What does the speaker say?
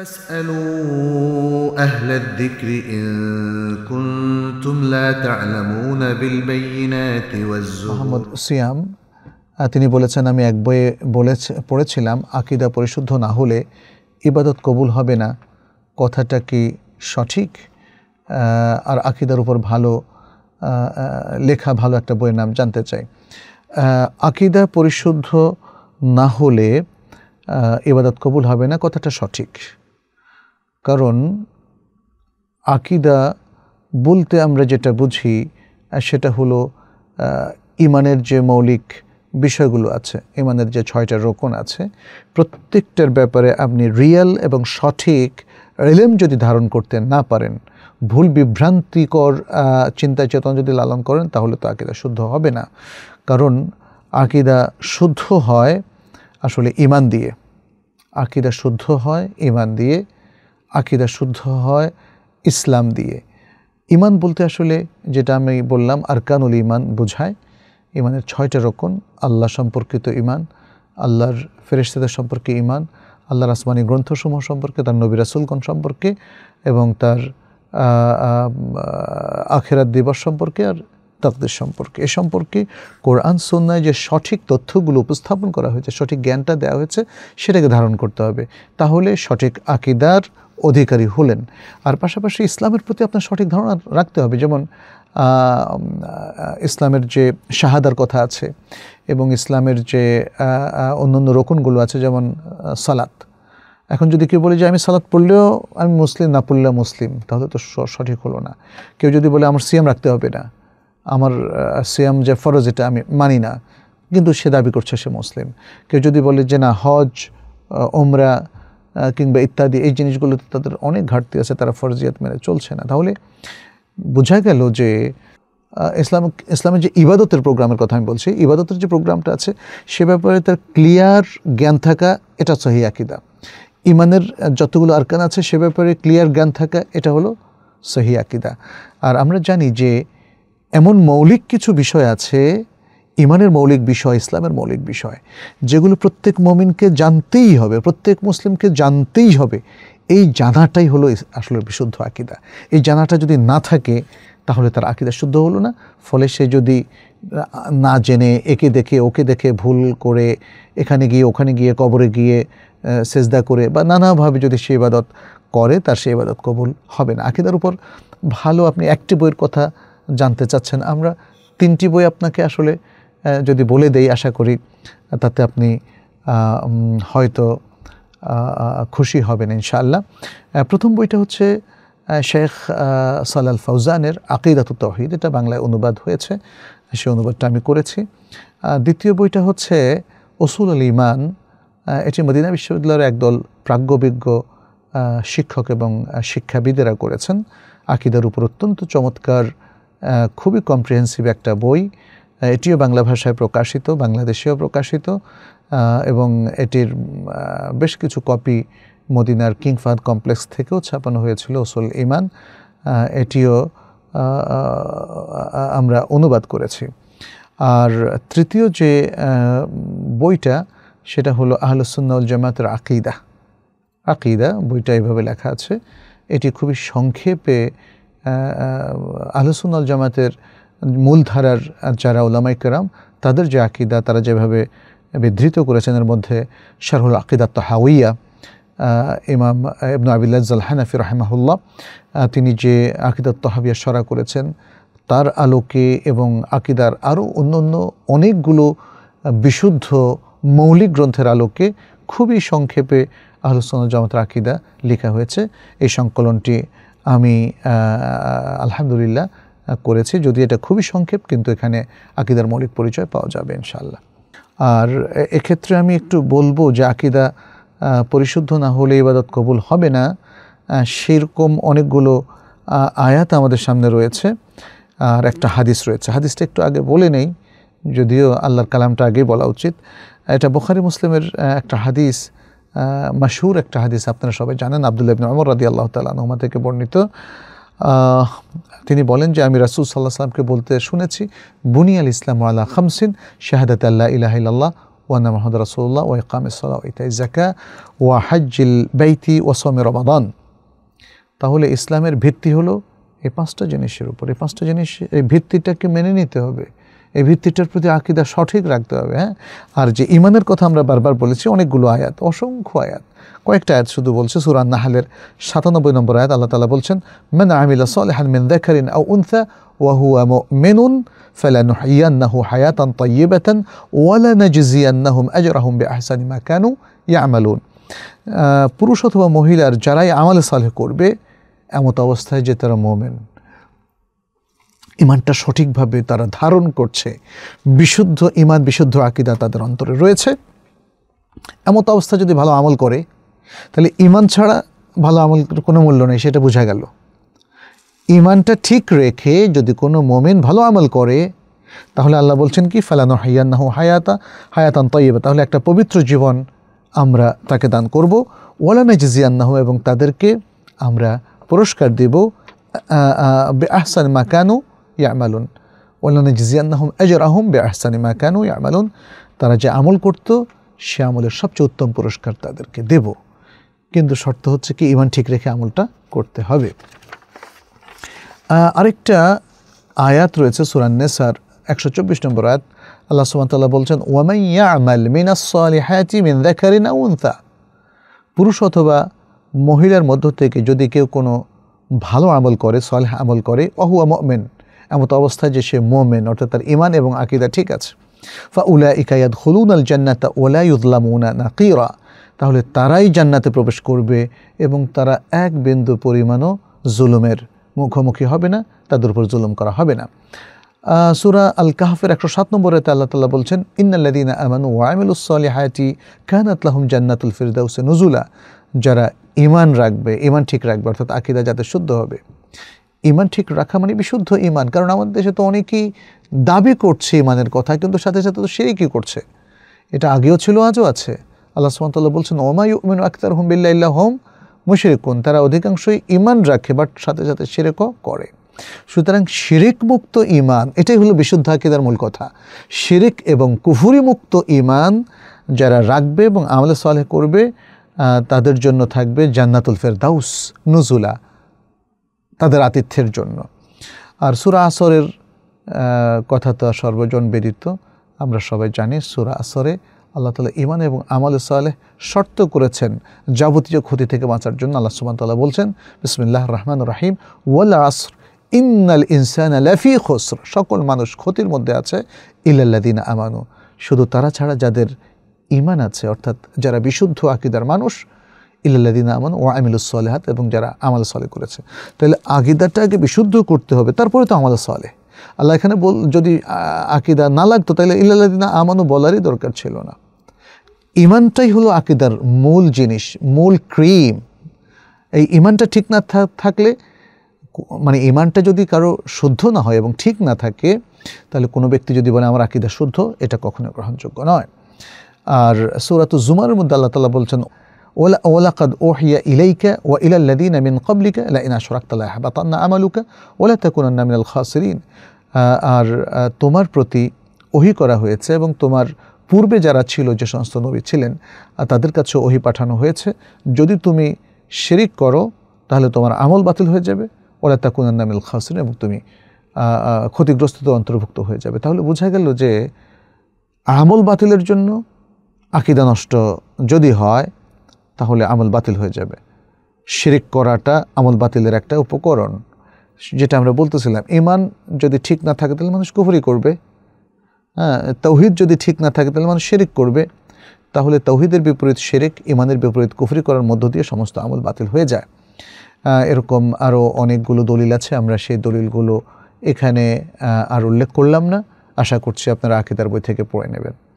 فاسألوا أهل الذكر إن كنتم لا تعلمون بالبينات والزهور محمد সিয়াম তিনি বলেছেন আমি এক বইয়ে বলেছে পড়েছিলাম আকিদা পরিশুদ্ধ না হলে ইবাদত কবুল হবে না কথাটা কি সঠিক আর আকিদার উপর ভালো লেখা ভালো একটা বইয়ের নাম জানতে চাই আকিদা পরিশুদ্ধ না হলে ইবাদত কবুল হবে না কথাটা সঠিক কারণ আকিদা বলতে আমরা যেটা বুঝি সেটা হলো ইমানের যে মৌলিক বিষয়গুলো আছে ইমানের যে ছয়টা রোকন আছে প্রত্যেকটার ব্যাপারে আপনি রিয়েল এবং সঠিক রিলেম যদি ধারণ করতে না পারেন ভুল বিভ্রান্তিকর চিন্তা চেতন যদি লালন করেন তাহলে তো আকিদা শুদ্ধ হবে না কারণ আকিদা শুদ্ধ হয় আসলে ইমান দিয়ে আকিদা শুদ্ধ হয় ইমান দিয়ে আকিদা শুদ্ধ হয় ইসলাম দিয়ে ইমান বলতে আসলে যেটা আমি বললাম আরকানুল ইমান বোঝায় ইমানের ছয়টা রকম আল্লাহ সম্পর্কিত ইমান আল্লাহর ফেরেস্তাদের সম্পর্কে ইমান আল্লাহর আসমানি গ্রন্থসমূহ সম্পর্কে তার নবী রাসুলগণ সম্পর্কে এবং তার আখেরাত দিবস সম্পর্কে আর তাকদের সম্পর্কে এ সম্পর্কে কোরআন সন্ন্যায় যে সঠিক তথ্যগুলো উপস্থাপন করা হয়েছে সঠিক জ্ঞানটা দেওয়া হয়েছে সেটাকে ধারণ করতে হবে তাহলে সঠিক আকিদার অধিকারী হলেন আর পাশাপাশি ইসলামের প্রতি আপনার সঠিক ধারণা রাখতে হবে যেমন ইসলামের যে শাহাদার কথা আছে এবং ইসলামের যে অন্য অন্য রোকনগুলো আছে যেমন সালাত এখন যদি কেউ বলে যে আমি সালাত পড়লেও আমি মুসলিম না পড়লেও মুসলিম তাহলে তো সঠিক হলো না কেউ যদি বলে আমার সিএম রাখতে হবে না আমার সিয়াম যে ফরজ এটা আমি মানি না কিন্তু সে দাবি করছে সে মুসলিম কেউ যদি বলে যে না হজ ওমরা কিংবা ইত্যাদি এই জিনিসগুলোতে তাদের অনেক ঘাটতি আছে তারা ফরজিয়াত মেনে চলছে না তাহলে বোঝা গেল যে ইসলাম ইসলামের যে ইবাদতের প্রোগ্রামের কথা আমি বলছি ইবাদতের যে প্রোগ্রামটা আছে সে ব্যাপারে তার ক্লিয়ার জ্ঞান থাকা এটা সহি আকিদা ইমানের যতগুলো আরকান আছে সে ব্যাপারে ক্লিয়ার জ্ঞান থাকা এটা হলো সহি আকিদা আর আমরা জানি যে এমন মৌলিক কিছু বিষয় আছে ইমানের মৌলিক বিষয় ইসলামের মৌলিক বিষয় যেগুলো প্রত্যেক মমিনকে জানতেই হবে প্রত্যেক মুসলিমকে জানতেই হবে এই জানাটাই হলো আসলে বিশুদ্ধ আকিদা এই জানাটা যদি না থাকে তাহলে তার আকিদা শুদ্ধ হলো না ফলে সে যদি না জেনে একে দেখে ওকে দেখে ভুল করে এখানে গিয়ে ওখানে গিয়ে কবরে গিয়ে সেজদা করে বা নানাভাবে যদি সে ইবাদত করে তার সে ইবাদত কবুল হবে না আকিদার উপর ভালো আপনি একটি বইয়ের কথা জানতে চাচ্ছেন আমরা তিনটি বই আপনাকে আসলে যদি বলে দেই আশা করি তাতে আপনি হয়তো খুশি হবেন ইনশাআল্লাহ প্রথম বইটা হচ্ছে শেখ সালাল ফৌজানের আকিদাতু তহিদ এটা বাংলায় অনুবাদ হয়েছে সে অনুবাদটা আমি করেছি দ্বিতীয় বইটা হচ্ছে ওসুল আল ইমান এটি মদিনা বিশ্ববিদ্যালয়ের একদল প্রাজ্ঞবিজ্ঞ শিক্ষক এবং শিক্ষাবিদেরা করেছেন আকিদার উপর অত্যন্ত চমৎকার খুবই কম্প্রিহেন্সিভ একটা বই এটিও বাংলা ভাষায় প্রকাশিত বাংলাদেশেও প্রকাশিত এবং এটির বেশ কিছু কপি মদিনার কিংফাদ কমপ্লেক্স থেকেও ছাপানো হয়েছিল ওসুল ইমান এটিও আমরা অনুবাদ করেছি আর তৃতীয় যে বইটা সেটা হলো আহলসুন্নাউল জামাতের আকিদা আকিদা বইটা এভাবে লেখা আছে এটি খুবই সংক্ষেপে আলোসুনাল জামাতের মূলধারার যারা ওলামাইকেরাম তাদের যে আকিদা তারা যেভাবে বিধৃত করেছেন এর মধ্যে শারহুল আকিদাত হাওয়া ইমাম আবিল্লা জাল হানাফি রহেমাহুল্লাহ তিনি যে আকিদাত তহাবিয়া সরা করেছেন তার আলোকে এবং আকিদার আরও অন্য অন্য অনেকগুলো বিশুদ্ধ মৌলিক গ্রন্থের আলোকে খুবই সংক্ষেপে আলোচনা জামাতের আকিদা লেখা হয়েছে এই সংকলনটি আমি আলহামদুলিল্লাহ করেছি যদি এটা খুবই সংক্ষেপ কিন্তু এখানে আকিদার মৌলিক পরিচয় পাওয়া যাবে ইনশাল্লাহ আর এক্ষেত্রে আমি একটু বলবো যে আকিদা পরিশুদ্ধ না হলে ইবাদত কবুল হবে না সেরকম অনেকগুলো আয়াত আমাদের সামনে রয়েছে আর একটা হাদিস রয়েছে হাদিসটা একটু আগে বলে নেই যদিও আল্লাহর কালামটা আগেই বলা উচিত এটা বোখারি মুসলিমের একটা হাদিস মাসহুর একটা হাদিস আপনারা সবাই জানেন আবদুল্লাহ ইবিন ওমর রাদি আল্লাহ তালা থেকে বর্ণিত তিনি বলেন যে আমি রাসুল সাল্লাহ সাল্লামকে বলতে শুনেছি বুনিয়াল ইসলাম আল্লাহ খামসিন শাহাদাত আল্লাহ ইলাহিল্লাহ ইল্লাহ ওয়ান মাহমদ রাসুল্লাহ ওয়া ইকাম সাল্লাহ ইতাই জাকা ওয়া হাজিল বেইতি ওয়াসমে রমাদান তাহলে ইসলামের ভিত্তি হলো এই পাঁচটা জিনিসের উপর এই পাঁচটা জিনিস এই ভিত্তিটাকে মেনে নিতে হবে এই ভিত্তিটার প্রতি আকিদা সঠিক রাখতে হবে হ্যাঁ আর যে ইমানের কথা আমরা বারবার বলেছি অনেকগুলো আয়াত অসংখ্য আয়াত কয়েকটা আয়াত শুধু বলছে সুরান নাহালের সাতানব্বই নম্বর আয়াত আল্লাহ তালা বলছেন মেন আমিলা সালেহান মেন দেখারিন আউ উনসা وهو مؤمن فلنحيينه এজ طيبة বে আহসানি মা ما ইয়া يعملون পুরুষ অথবা মহিলার যারাই আমালে সালেহ করবে এমত অবস্থায় যে তারা মোমেন ইমানটা সঠিকভাবে তারা ধারণ করছে বিশুদ্ধ ইমান বিশুদ্ধ আকিদা তাদের অন্তরে রয়েছে এমত অবস্থা যদি ভালো আমল করে তাহলে ইমান ছাড়া ভালো আমল কোনো মূল্য নেই সেটা বোঝা গেল ইমানটা ঠিক রেখে যদি কোনো মোমেন ভালো আমল করে তাহলে আল্লাহ বলছেন কি ফেলানো হাইয়ান্নাহু হায়াতা হায়াতান তৈবে তাহলে একটা পবিত্র জীবন আমরা তাকে দান করব ওয়ালানা জিজিয়ান্নাহু এবং তাদেরকে আমরা পুরস্কার দেব আহসান মাকানু ইয়ামালুন জিজিয়ান্নাহম এজর আহম বে আহসানি মা কেন ইয়ামালুন তারা যে আমল করত সে আমলের সবচেয়ে উত্তম পুরস্কার তাদেরকে দেব কিন্তু শর্ত হচ্ছে কি ইমান ঠিক রেখে আমলটা করতে হবে আরেকটা আয়াত রয়েছে সুরান্নেসার একশো চব্বিশ নম্বর আয়াত আল্লাহ সুমতাল্লাহ বলছেন ওয়ামাই ইয়ামাল মিনাসলিহাতি মিন না উনতা পুরুষ অথবা মহিলার মধ্য থেকে যদি কেউ কোনো ভালো আমল করে সলেহ আমল করে অহু আমেন এমত অবস্থায় যে সে মোমেন অর্থাৎ তার ইমান এবং আকিদা ঠিক আছে ফা উলা ইকায়াত হলুন আল জান্নাতা ওলা ইউদ্লামুনা কিরা তাহলে তারাই জান্নাতে প্রবেশ করবে এবং তারা এক বিন্দু পরিমাণও জুলুমের মুখোমুখি হবে না তাদের উপর জুলুম করা হবে না সুরা আল কাহফের একশো সাত নম্বরে আল্লাহ তাল্লাহ বলছেন ইন্নাল্লাদিনা আমানু উসলি হায়াতি কাহানাত লাহম জান্নাতুল ফিরদাউসে নজুলা যারা ইমান রাখবে ইমান ঠিক রাখবে অর্থাৎ আকিদা যাতে শুদ্ধ হবে ইমান ঠিক রাখা মানে বিশুদ্ধ ইমান কারণ আমাদের দেশে তো অনেকেই দাবি করছে ইমানের কথা কিন্তু সাথে সাথে তো সেই কী করছে এটা আগেও ছিল আজও আছে আল্লাহ সুমতাল্লাহ বলছেন ওমাই উমিন আখতার হোম বিল্লাহ হোম মুশেরকুন তারা অধিকাংশই ইমান রাখে বাট সাথে সাথে সেরেকও করে সুতরাং শিরিক মুক্ত ইমান এটাই হলো বিশুদ্ধ আকিদার মূল কথা শিরিক এবং কুহুরি মুক্ত ইমান যারা রাখবে এবং আমলে সালে করবে তাদের জন্য থাকবে জান্নাতুল ফেরদাউস নজুলা তাদের আতিথ্যের জন্য আর সুরা আসরের কথা তো সর্বজন বেদিত আমরা সবাই জানি সুরা আসরে আল্লাহ তালা ইমান এবং আমল সালেহ শর্ত করেছেন যাবতীয় ক্ষতি থেকে বাঁচার জন্য আল্লাহ সুমান তাল্লাহ বলছেন বিসমিল্লাহ রহমান রাহিম ওয়াল আসর ইন্নাল ইনসান লাফি খসর সকল মানুষ ক্ষতির মধ্যে আছে ইলাল্লাদিন আমানু শুধু তারা ছাড়া যাদের ইমান আছে অর্থাৎ যারা বিশুদ্ধ আকিদার মানুষ ইল্লাদিন আমান ও আমিল সালেহাত এবং যারা আমাল সলে করেছে তাহলে আকিদাটাকে বিশুদ্ধ করতে হবে তারপরে তো আমাল সলে আল্লাহ এখানে বল যদি আকিদা না লাগতো তাহলে ইল্লাদিনা আমানও বলারই দরকার ছিল না ইমানটাই হলো আকিদার মূল জিনিস মূল ক্রিম এই ইমানটা ঠিক না থাকলে মানে ইমানটা যদি কারো শুদ্ধ না হয় এবং ঠিক না থাকে তাহলে কোনো ব্যক্তি যদি বলে আমার আকিদা শুদ্ধ এটা কখনো গ্রহণযোগ্য নয় আর সৌরাত জুমারের মধ্যে আল্লাহ তালা বলছেন ওলা أوحي إليك وإلى الذين من মিন لئن أشركت আশরাক্তালা হাবাতান্না আমালুকা ওলা তাকুনান্না মিনাল খাসরিন আর তোমার প্রতি ওহি করা হয়েছে এবং তোমার পূর্বে যারা ছিল যে সমস্ত নবী ছিলেন তাদের কাছে ওহি পাঠানো হয়েছে যদি তুমি শেরিক করো তাহলে তোমার আমল বাতিল হয়ে যাবে ওলা তাকুনান্না নামিল খাসরিন এবং তুমি ক্ষতিগ্রস্ততে অন্তর্ভুক্ত হয়ে যাবে তাহলে বোঝা গেল যে আমল বাতিলের জন্য আকিদা নষ্ট যদি হয় তাহলে আমল বাতিল হয়ে যাবে শিরিক করাটা আমল বাতিলের একটা উপকরণ যেটা আমরা বলতেছিলাম ইমান যদি ঠিক না থাকে তাহলে মানুষ কুফরি করবে হ্যাঁ তৌহিদ যদি ঠিক না থাকে তাহলে মানুষ শিরিক করবে তাহলে তৌহিদের বিপরীত শিরিক ইমানের বিপরীত কুফরি করার মধ্য দিয়ে সমস্ত আমল বাতিল হয়ে যায় এরকম আরও অনেকগুলো দলিল আছে আমরা সেই দলিলগুলো এখানে আর উল্লেখ করলাম না আশা করছি আপনারা আকিদার বই থেকে পড়ে নেবেন